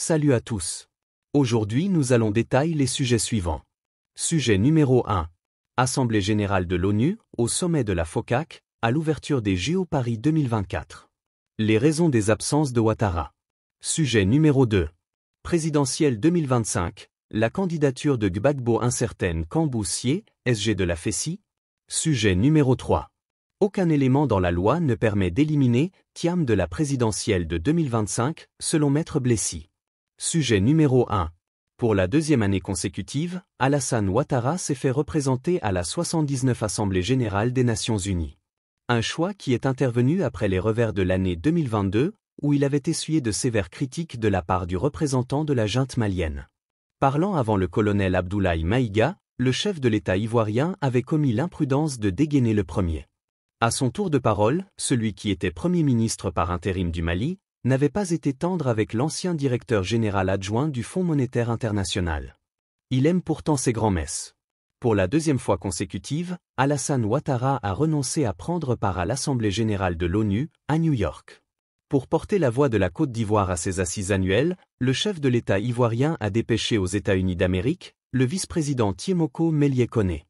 Salut à tous. Aujourd'hui nous allons détailler les sujets suivants. Sujet numéro 1. Assemblée générale de l'ONU, au sommet de la FOCAC, à l'ouverture des JO Paris 2024. Les raisons des absences de Ouattara. Sujet numéro 2. Présidentielle 2025, la candidature de Gbagbo incertaine Camboussier, SG de la Fessie. Sujet numéro 3. Aucun élément dans la loi ne permet d'éliminer Tiam de la présidentielle de 2025, selon Maître Blessy. Sujet numéro 1. Pour la deuxième année consécutive, Alassane Ouattara s'est fait représenter à la 79 Assemblée générale des Nations unies. Un choix qui est intervenu après les revers de l'année 2022, où il avait essuyé de sévères critiques de la part du représentant de la junte malienne. Parlant avant le colonel Abdoulaye Maïga, le chef de l'État ivoirien avait commis l'imprudence de dégainer le premier. À son tour de parole, celui qui était Premier ministre par intérim du Mali, n'avait pas été tendre avec l'ancien directeur général adjoint du Fonds monétaire international. Il aime pourtant ses grands-messes. Pour la deuxième fois consécutive, Alassane Ouattara a renoncé à prendre part à l'Assemblée générale de l'ONU, à New York. Pour porter la voix de la Côte d'Ivoire à ses assises annuelles, le chef de l'État ivoirien a dépêché aux États-Unis d'Amérique, le vice-président Tiemoko Meliekone.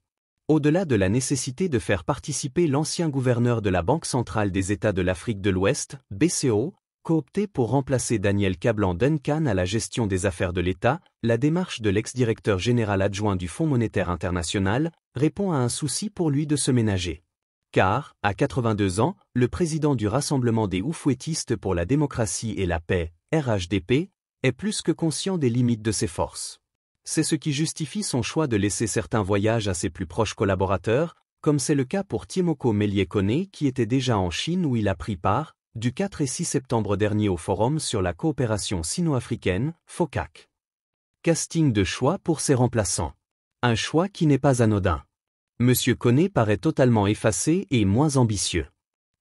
Au-delà de la nécessité de faire participer l'ancien gouverneur de la Banque centrale des États de l'Afrique de l'Ouest, BCO, coopté pour remplacer Daniel Cablan Duncan à la gestion des affaires de l'État, la démarche de l'ex-directeur général adjoint du Fonds monétaire international répond à un souci pour lui de se ménager. Car, à 82 ans, le président du Rassemblement des Oufouettistes pour la démocratie et la paix, RHDP, est plus que conscient des limites de ses forces. C'est ce qui justifie son choix de laisser certains voyages à ses plus proches collaborateurs, comme c'est le cas pour Timoko Meliekone, qui était déjà en Chine où il a pris part, du 4 et 6 septembre dernier au Forum sur la coopération sino-africaine, FOCAC. Casting de choix pour ses remplaçants. Un choix qui n'est pas anodin. Monsieur Koné paraît totalement effacé et moins ambitieux.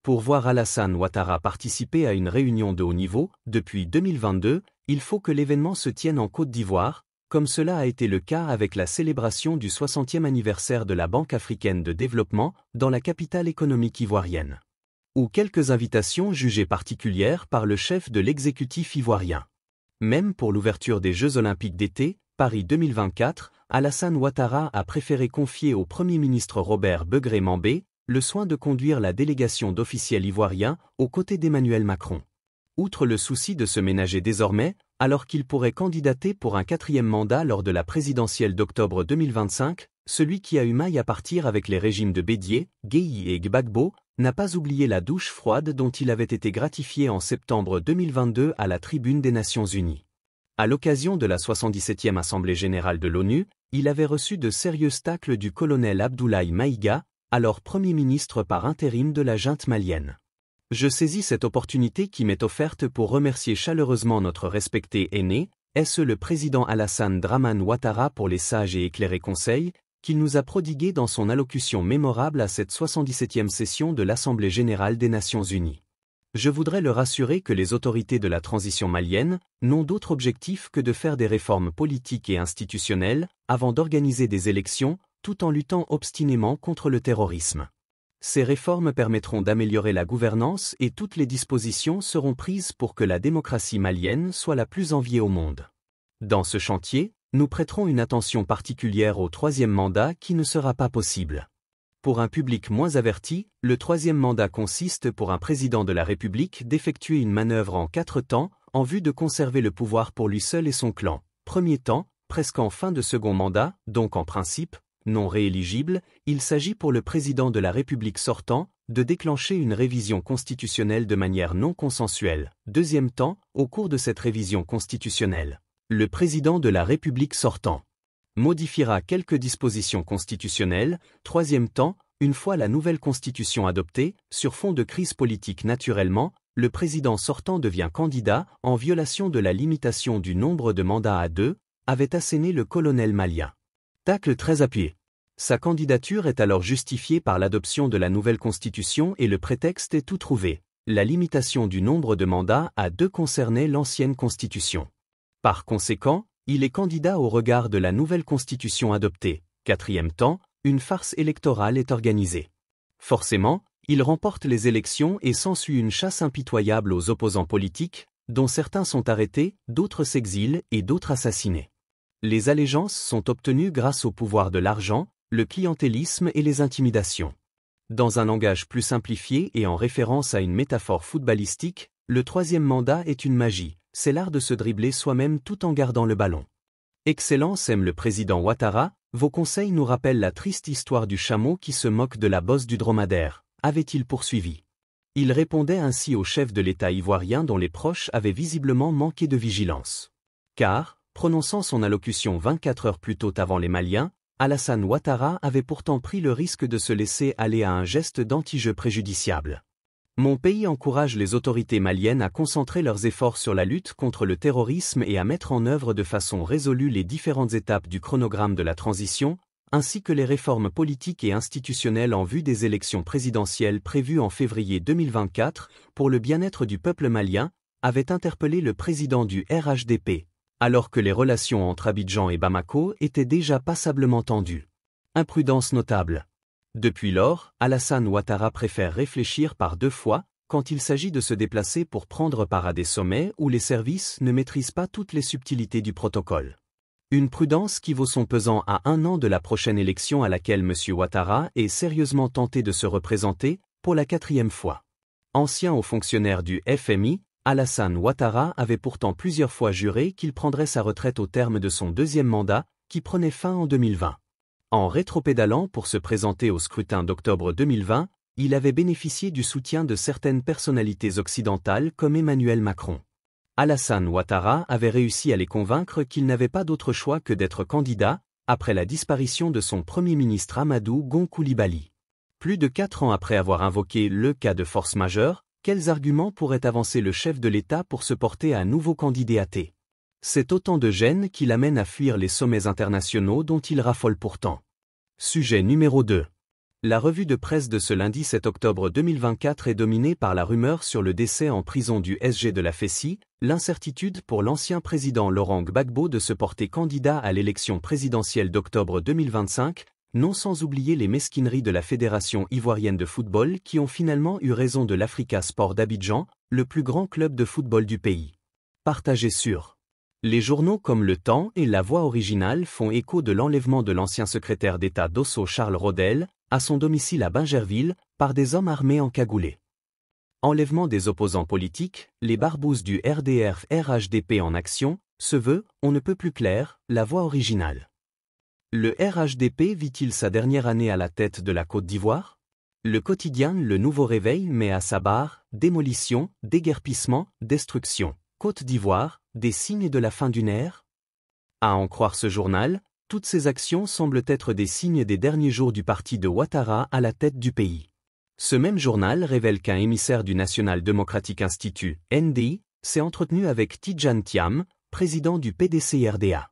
Pour voir Alassane Ouattara participer à une réunion de haut niveau, depuis 2022, il faut que l'événement se tienne en Côte d'Ivoire, comme cela a été le cas avec la célébration du 60e anniversaire de la Banque africaine de développement dans la capitale économique ivoirienne ou quelques invitations jugées particulières par le chef de l'exécutif ivoirien. Même pour l'ouverture des Jeux olympiques d'été, Paris 2024, Alassane Ouattara a préféré confier au Premier ministre Robert Begré Mambé le soin de conduire la délégation d'officiels ivoiriens aux côtés d'Emmanuel Macron. Outre le souci de se ménager désormais, alors qu'il pourrait candidater pour un quatrième mandat lors de la présidentielle d'octobre 2025, celui qui a eu maille à partir avec les régimes de Bédié, Guéhi et Gbagbo n'a pas oublié la douche froide dont il avait été gratifié en septembre 2022 à la tribune des Nations Unies. À l'occasion de la 77e Assemblée générale de l'ONU, il avait reçu de sérieux stacles du colonel Abdoulaye Maïga, alors Premier ministre par intérim de la junte malienne. Je saisis cette opportunité qui m'est offerte pour remercier chaleureusement notre respecté aîné, est-ce le président Alassane Draman Ouattara pour les sages et éclairés conseils, qu'il nous a prodigué dans son allocution mémorable à cette 77e session de l'Assemblée générale des Nations unies. Je voudrais le rassurer que les autorités de la transition malienne n'ont d'autre objectif que de faire des réformes politiques et institutionnelles avant d'organiser des élections, tout en luttant obstinément contre le terrorisme. Ces réformes permettront d'améliorer la gouvernance et toutes les dispositions seront prises pour que la démocratie malienne soit la plus enviée au monde. Dans ce chantier, nous prêterons une attention particulière au troisième mandat qui ne sera pas possible. Pour un public moins averti, le troisième mandat consiste pour un président de la République d'effectuer une manœuvre en quatre temps, en vue de conserver le pouvoir pour lui seul et son clan. Premier temps, presque en fin de second mandat, donc en principe, non rééligible, il s'agit pour le président de la République sortant, de déclencher une révision constitutionnelle de manière non consensuelle. Deuxième temps, au cours de cette révision constitutionnelle, le président de la République sortant modifiera quelques dispositions constitutionnelles, troisième temps, une fois la nouvelle constitution adoptée, sur fond de crise politique naturellement, le président sortant devient candidat en violation de la limitation du nombre de mandats à deux, avait asséné le colonel malien. Tacle très appuyé. Sa candidature est alors justifiée par l'adoption de la nouvelle constitution et le prétexte est tout trouvé. La limitation du nombre de mandats à deux concernait l'ancienne constitution. Par conséquent, il est candidat au regard de la nouvelle constitution adoptée. Quatrième temps, une farce électorale est organisée. Forcément, il remporte les élections et s'ensuit une chasse impitoyable aux opposants politiques, dont certains sont arrêtés, d'autres s'exilent et d'autres assassinés. Les allégeances sont obtenues grâce au pouvoir de l'argent, le clientélisme et les intimidations. Dans un langage plus simplifié et en référence à une métaphore footballistique, le troisième mandat est une magie, c'est l'art de se dribbler soi-même tout en gardant le ballon. Excellence aime le président Ouattara, vos conseils nous rappellent la triste histoire du chameau qui se moque de la bosse du dromadaire, avait-il poursuivi. Il répondait ainsi au chef de l'État ivoirien dont les proches avaient visiblement manqué de vigilance. Car, prononçant son allocution 24 heures plus tôt avant les Maliens, Alassane Ouattara avait pourtant pris le risque de se laisser aller à un geste d'antijeu préjudiciable. Mon pays encourage les autorités maliennes à concentrer leurs efforts sur la lutte contre le terrorisme et à mettre en œuvre de façon résolue les différentes étapes du chronogramme de la transition, ainsi que les réformes politiques et institutionnelles en vue des élections présidentielles prévues en février 2024 pour le bien-être du peuple malien, avait interpellé le président du RHDP, alors que les relations entre Abidjan et Bamako étaient déjà passablement tendues. Imprudence notable. Depuis lors, Alassane Ouattara préfère réfléchir par deux fois, quand il s'agit de se déplacer pour prendre part à des sommets où les services ne maîtrisent pas toutes les subtilités du protocole. Une prudence qui vaut son pesant à un an de la prochaine élection à laquelle M. Ouattara est sérieusement tenté de se représenter, pour la quatrième fois. Ancien haut fonctionnaire du FMI, Alassane Ouattara avait pourtant plusieurs fois juré qu'il prendrait sa retraite au terme de son deuxième mandat, qui prenait fin en 2020. En rétropédalant pour se présenter au scrutin d'octobre 2020, il avait bénéficié du soutien de certaines personnalités occidentales comme Emmanuel Macron. Alassane Ouattara avait réussi à les convaincre qu'il n'avait pas d'autre choix que d'être candidat, après la disparition de son premier ministre Amadou Gonkoulibaly. Plus de quatre ans après avoir invoqué le cas de force majeure, quels arguments pourrait avancer le chef de l'État pour se porter à nouveau candidat c'est autant de gênes qui l'amènent à fuir les sommets internationaux dont il raffole pourtant. Sujet numéro 2. La revue de presse de ce lundi 7 octobre 2024 est dominée par la rumeur sur le décès en prison du SG de la Fessie, l'incertitude pour l'ancien président Laurent Gbagbo de se porter candidat à l'élection présidentielle d'octobre 2025, non sans oublier les mesquineries de la Fédération ivoirienne de football qui ont finalement eu raison de l'Africa Sport d'Abidjan, le plus grand club de football du pays. Partagez sur les journaux comme Le Temps et La Voix originale font écho de l'enlèvement de l'ancien secrétaire d'État d'Osso Charles Rodel, à son domicile à Bingerville, par des hommes armés en cagoulé. Enlèvement des opposants politiques, les barbouzes du RDR RHDP en action, se veut, on ne peut plus clair, la voix originale. Le RHDP vit-il sa dernière année à la tête de la Côte d'Ivoire Le quotidien Le Nouveau Réveil met à sa barre démolition, déguerpissement, destruction. Côte d'Ivoire, des signes de la fin d'une ère À en croire ce journal, toutes ces actions semblent être des signes des derniers jours du parti de Ouattara à la tête du pays. Ce même journal révèle qu'un émissaire du National Democratic Institute, NDI, s'est entretenu avec Tijan Thiam, président du PDC-RDA.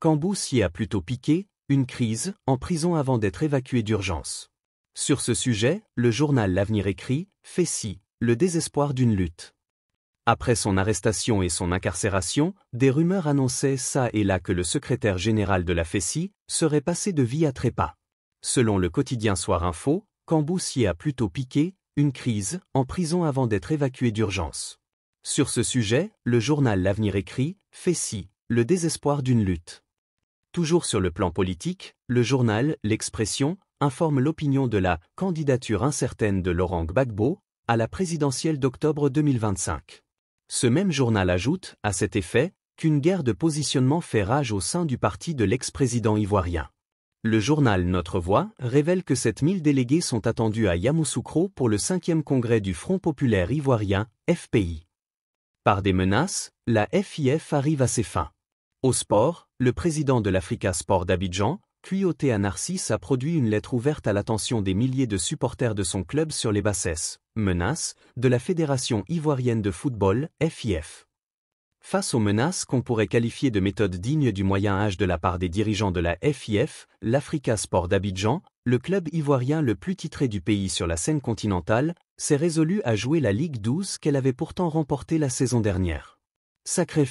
Kambou s'y a plutôt piqué, une crise, en prison avant d'être évacué d'urgence. Sur ce sujet, le journal L'Avenir écrit, fait si, le désespoir d'une lutte. Après son arrestation et son incarcération, des rumeurs annonçaient ça et là que le secrétaire général de la FECI serait passé de vie à trépas. Selon le quotidien Soir Info, Cambous a plutôt piqué, une crise, en prison avant d'être évacué d'urgence. Sur ce sujet, le journal L'Avenir écrit « Fessi, le désespoir d'une lutte ». Toujours sur le plan politique, le journal L'Expression informe l'opinion de la « candidature incertaine de Laurent Gbagbo » à la présidentielle d'octobre 2025. Ce même journal ajoute, à cet effet, qu'une guerre de positionnement fait rage au sein du parti de l'ex-président ivoirien. Le journal Notre Voix révèle que 7000 délégués sont attendus à Yamoussoukro pour le 5e congrès du Front populaire ivoirien, FPI. Par des menaces, la FIF arrive à ses fins. Au sport, le président de l'Africa Sport d'Abidjan, Cuyoté Anarsis a produit une lettre ouverte à l'attention des milliers de supporters de son club sur les bassesses menaces, de la Fédération ivoirienne de football, FIF. Face aux menaces qu'on pourrait qualifier de méthodes dignes du Moyen Âge de la part des dirigeants de la FIF, l'Africa Sport d'Abidjan, le club ivoirien le plus titré du pays sur la scène continentale, s'est résolu à jouer la Ligue 12 qu'elle avait pourtant remportée la saison dernière. Sacré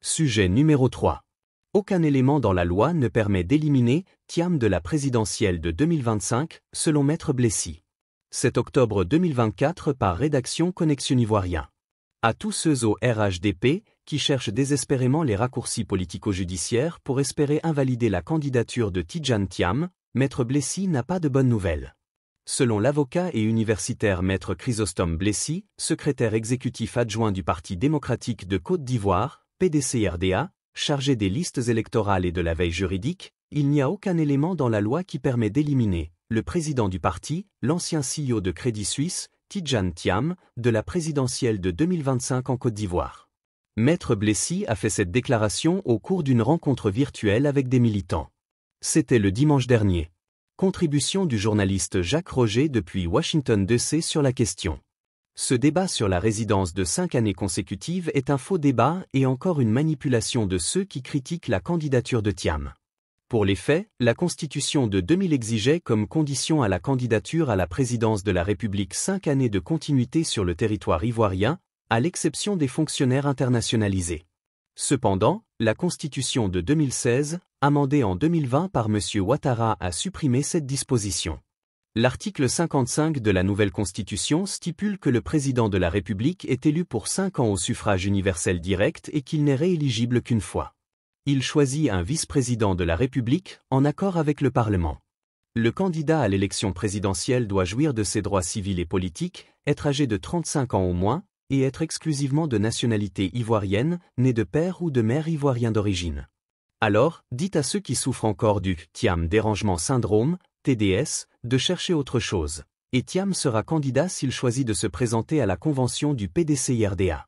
Sujet numéro 3. Aucun élément dans la loi ne permet d'éliminer Tiam de la présidentielle de 2025, selon Maître Blessy. 7 octobre 2024 par rédaction Connexion Ivoirien. À tous ceux au RHDP qui cherchent désespérément les raccourcis politico-judiciaires pour espérer invalider la candidature de Tijan Thiam, Maître Blessy n'a pas de bonnes nouvelles. Selon l'avocat et universitaire Maître Chrysostome Blessy, secrétaire exécutif adjoint du Parti démocratique de Côte d'Ivoire, PDC-RDA, chargé des listes électorales et de la veille juridique, il n'y a aucun élément dans la loi qui permet d'éliminer, le président du parti, l'ancien CEO de Crédit Suisse, Tidjane Thiam, de la présidentielle de 2025 en Côte d'Ivoire. Maître Blessy a fait cette déclaration au cours d'une rencontre virtuelle avec des militants. C'était le dimanche dernier. Contribution du journaliste Jacques Roger depuis Washington DC sur la question. Ce débat sur la résidence de cinq années consécutives est un faux débat et encore une manipulation de ceux qui critiquent la candidature de Thiam. Pour les faits, la Constitution de 2000 exigeait comme condition à la candidature à la présidence de la République cinq années de continuité sur le territoire ivoirien, à l'exception des fonctionnaires internationalisés. Cependant, la Constitution de 2016, amendée en 2020 par M. Ouattara, a supprimé cette disposition. L'article 55 de la nouvelle Constitution stipule que le président de la République est élu pour cinq ans au suffrage universel direct et qu'il n'est rééligible qu'une fois il choisit un vice-président de la République en accord avec le Parlement. Le candidat à l'élection présidentielle doit jouir de ses droits civils et politiques, être âgé de 35 ans au moins, et être exclusivement de nationalité ivoirienne, né de père ou de mère ivoirien d'origine. Alors, dites à ceux qui souffrent encore du Tiam dérangement syndrome, TDS, de chercher autre chose. Et Thiam sera candidat s'il choisit de se présenter à la convention du pdc PDCIRDA.